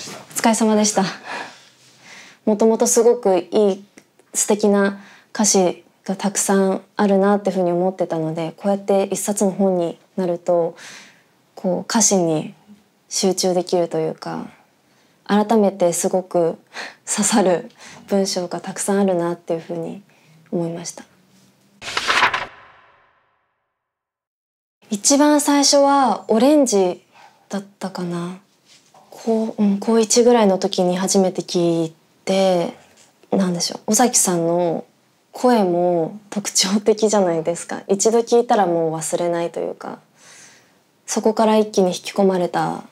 でしたお疲れ様でしたもともとすごくいい素敵な歌詞がたくさんあるなっていうふうに思ってたのでこうやって一冊の本になるとこう歌詞に集中できるというか改めてすごく刺さる文章がたくさんあるなっていうふうに思いました一番最初はオレンジだったかな高,、うん、高1ぐらいの時に初めて聞いて何でしょう尾崎さんの声も特徴的じゃないですか一度聞いたらもう忘れないというかそこから一気に引き込まれたっ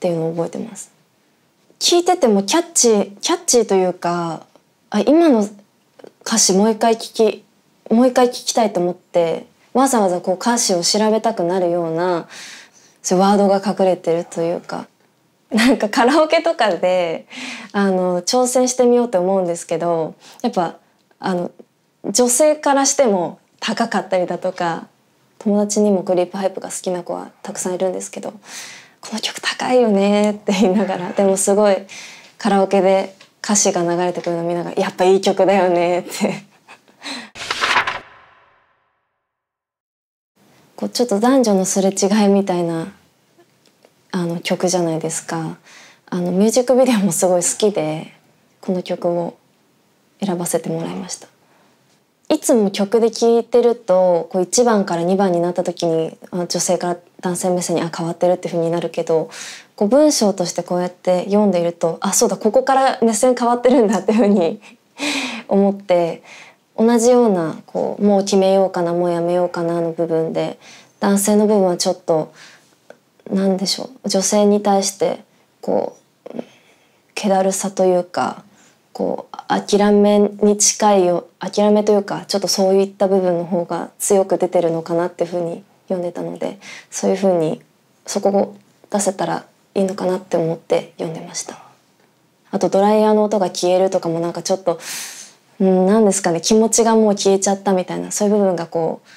ていうのを覚えてます聞いててもキャッチーキャッチーというかあ今の歌詞もう一回聞きもう一回聞きたいと思ってわざわざこう歌詞を調べたくなるようなそういうワードが隠れてるというかなんかカラオケとかであの挑戦してみようと思うんですけどやっぱあの女性からしても高かったりだとか友達にもクリープハイプが好きな子はたくさんいるんですけど「この曲高いよね」って言いながらでもすごいカラオケで歌詞が流れてくるのを見ながら「やっぱいい曲だよね」ってこうちょっと男女のすれ違いみたいなあの曲じゃないですかあのミュージックビデオもすごい好きでこの曲を選ばせてもらいましたいつも曲で聴いてるとこう1番から2番になった時に女性から男性目線にあ変わってるっていう風になるけどこう文章としてこうやって読んでいるとあそうだここから目線変わってるんだっていう風に 思って同じようなこうもう決めようかなもうやめようかなの部分で男性の部分はちょっと何でしょう女性に対してこう気だるさというかこう諦めに近いよ諦めというかちょっとそういった部分の方が強く出てるのかなっていうふうに読んでたのでそういうふうにそこを出せたらいいのかなって思って読んでました。あとドライヤーの音が消えるとかもなんかちょっと何ですかね気持ちがもう消えちゃったみたいなそういう部分がこう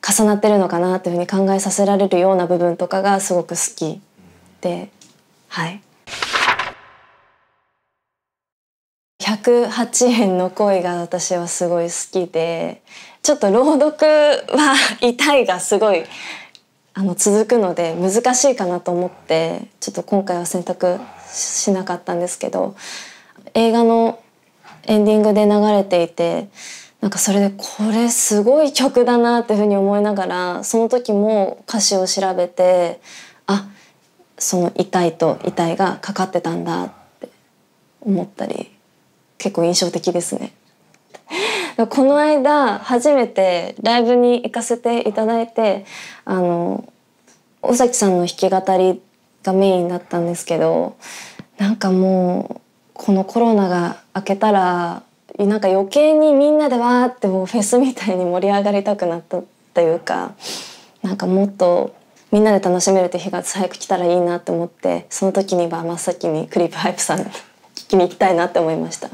重なってるのかなというふうに考えさせられるような部分とかがすごく好きではい108円の恋が私はすごい好きでちょっと朗読は痛いがすごいあの続くので難しいかなと思ってちょっと今回は選択しなかったんですけど映画のエンディングで流れていてなんかそれでこれすごい曲だなっていうふうに思いながらその時も歌詞を調べてあその遺体と遺体がかかってたんだって思ったり結構印象的ですね。この間初めてライブに行かせていただいてあの尾崎さんの弾き語りがメインだったんですけどなんかもうこのコロナが明けたらなんか余計にみんなでわーってもうフェスみたいに盛り上がりたくなったというかなんかもっとみんなで楽しめるって日が早く来たらいいなって思ってその時には真っ先にクリープハイプさん聞きに行きたいなって思いました。